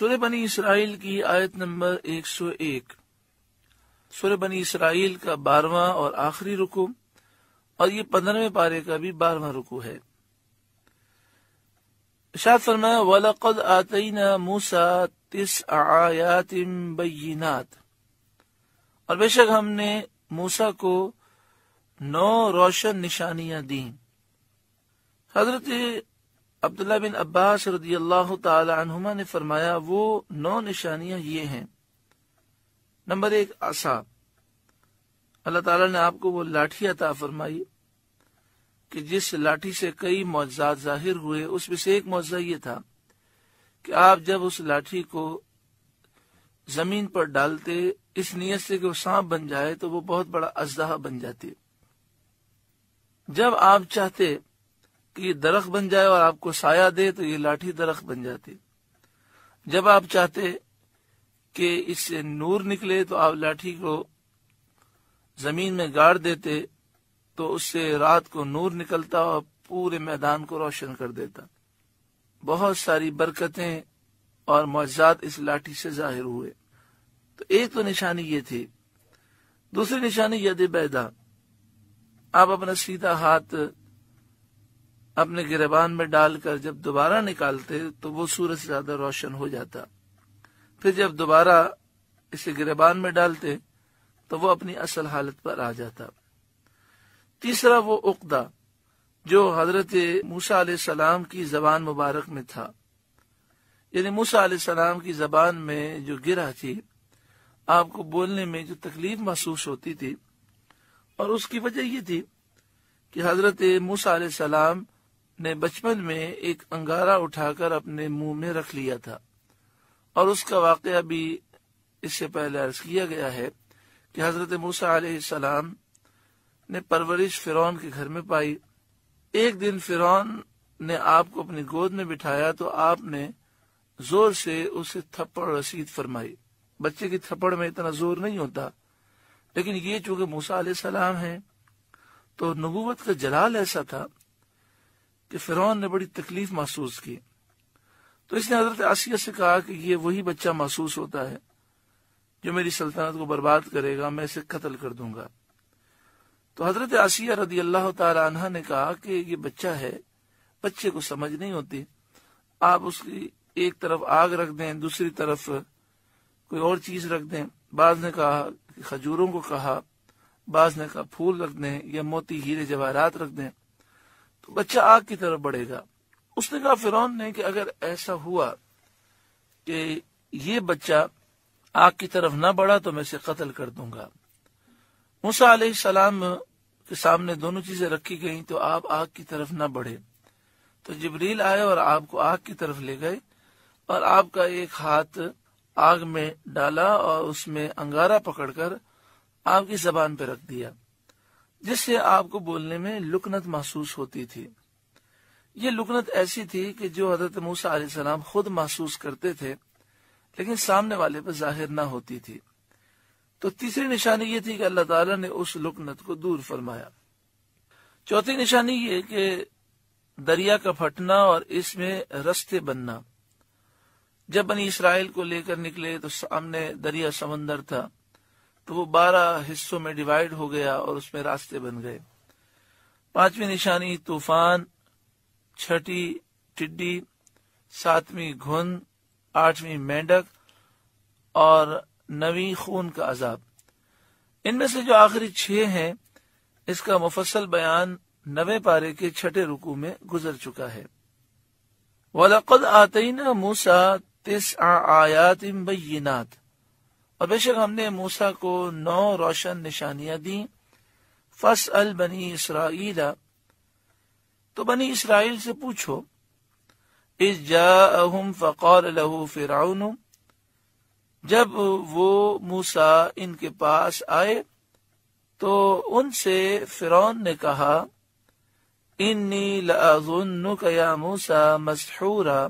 सुर बनी इसराइल की आयत नंबर 101 सुर बनी इसराइल का बारवा और आखिरी रुकू और ये पंद्रहवे पारे का भी बारहवा रुकू है शाद फरमाया वलकद आतना मूसा तिस आयातिम बैनात और बेशक हमने मूसा को नौ रोशन निशानियां दी हजरत अब्दुल्ला बिन अब्बास रदी अल्लाह तुमा ने फरमाया वो नौ निशानियां ये हैं नंबर एक आसा अल्लाह ताला ने आपको वो लाठी अता फरमाई कि जिस लाठी से कई मुआजा जाहिर हुए उसमें से एक मुआजा ये था कि आप जब उस लाठी को जमीन पर डालते इस नीयत से कि वो सांप बन जाए तो वो बहुत बड़ा अजहा बन जाती जब आप चाहते कि ये दरख बन जाए और आपको साया दे तो ये लाठी दरख बन जाती जब आप चाहते कि इससे नूर निकले तो आप लाठी को जमीन में गाड़ देते तो उससे रात को नूर निकलता और पूरे मैदान को रोशन कर देता बहुत सारी बरकतें और मुआजात इस लाठी से जाहिर हुए तो एक तो निशानी ये थी दूसरी निशानी यदि बैदा आप अपना सीधा हाथ अपने गिरबान में डालकर जब दोबारा निकालते तो वो सूरज से ज्यादा रोशन हो जाता फिर जब दोबारा इसे गिरबान में डालते तो वो अपनी असल हालत पर आ जाता तीसरा वो उकदा जो हजरत मूसा सलाम की जबान मुबारक में था यानी मूसा सलाम की जबान में जो गिरा थी आपको बोलने में जो तकलीफ महसूस होती थी और उसकी वजह यह थी कि हजरत मूसा सलाम ने बचपन में एक अंगारा उठाकर अपने मुंह में रख लिया था और उसका वाकया भी इससे पहले अर्ज किया गया है कि हजरत मूसा सलाम ने परवरिश फिर के घर में पाई एक दिन फिर ने आपको अपनी गोद में बिठाया तो आपने जोर से उसे थप्पड़ रसीद फरमाई बच्चे की थप्पड़ में इतना जोर नहीं होता लेकिन ये चूंकि मूसा सलाम है तो नबूवत का जलाल ऐसा था कि फिरौन ने बड़ी तकलीफ महसूस की तो इसने हजरत आसिया से कहा कि ये वही बच्चा महसूस होता है जो मेरी सल्तनत को बर्बाद करेगा मैं इसे कत्ल कर दूंगा तो हजरत आसिया रदी अल्लाह तहा ने कहा कि ये बच्चा है बच्चे को समझ नहीं होती आप उसकी एक तरफ आग रख दें दूसरी तरफ कोई और चीज रख दें बाज ने कहा खजूरों को कहा बाज ने कहा फूल रख दें या मोती हीरे जवाहरात रख दें तो बच्चा आग की तरफ बढ़ेगा उसने कहा फिर ने कि अगर ऐसा हुआ कि ये बच्चा आग की तरफ ना बढ़ा तो मैं इसे कत्ल कर दूंगा मूसा सलाम के सामने दोनों चीजें रखी गई तो आप आग की तरफ ना बढ़े तो जबरील आए और आपको आग की तरफ ले गए और आपका एक हाथ आग में डाला और उसमें अंगारा पकड़कर आपकी जबान पे रख दिया जिससे आपको बोलने में लुकनत महसूस होती थी ये लुकनत ऐसी थी कि जो हजरत मूसा सलाम खुद महसूस करते थे लेकिन सामने वाले पर जाहिर ना होती थी तो तीसरी निशानी ये थी कि अल्लाह ताला ने उस लुकनत को दूर फरमाया चौथी निशानी ये कि दरिया का फटना और इसमें रस्ते बनना जब बनी इसराइल को लेकर निकले तो सामने दरिया समंदर था तो वो बारह हिस्सों में डिवाइड हो गया और उसमें रास्ते बन गए पांचवी निशानी तूफान छठी टिड्डी सातवीं घुन आठवीं मेंढक और नवी खून का अजाब इनमें से जो आखिरी छह हैं इसका मुफसल बयान नवे पारे के छठे रुकू में गुजर चुका है वलकद आतना मूसा तिस आयात बैनात और बेशक हमने मूसा को नौ रोशन निशानियां दी फस अल बनी इसराइला तो बनी इसराइल से पूछो इस जाहम फ़कौर लहू फिराउन जब वो मूसा इनके पास आए तो उनसे फिरौन ने कहा इन्नी लाजुन्नुक या मूसा मसहूरा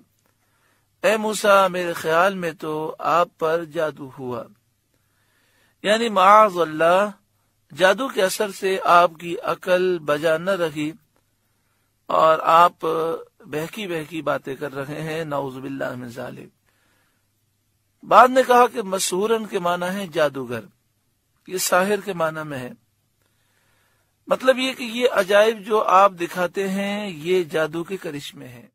ए मूसा मेरे ख्याल में तो आप पर जादू हुआ यानी अल्लाह जादू के असर से आपकी अकल बजा न रही और आप बहकी बहकी बातें कर रहे हैं नाउजबिल्लाजालिब बाद ने कहा कि मसूरन के माना है जादूगर ये साहिर के माना में है मतलब ये कि ये अजायब जो आप दिखाते हैं ये जादू के करिश्मे हैं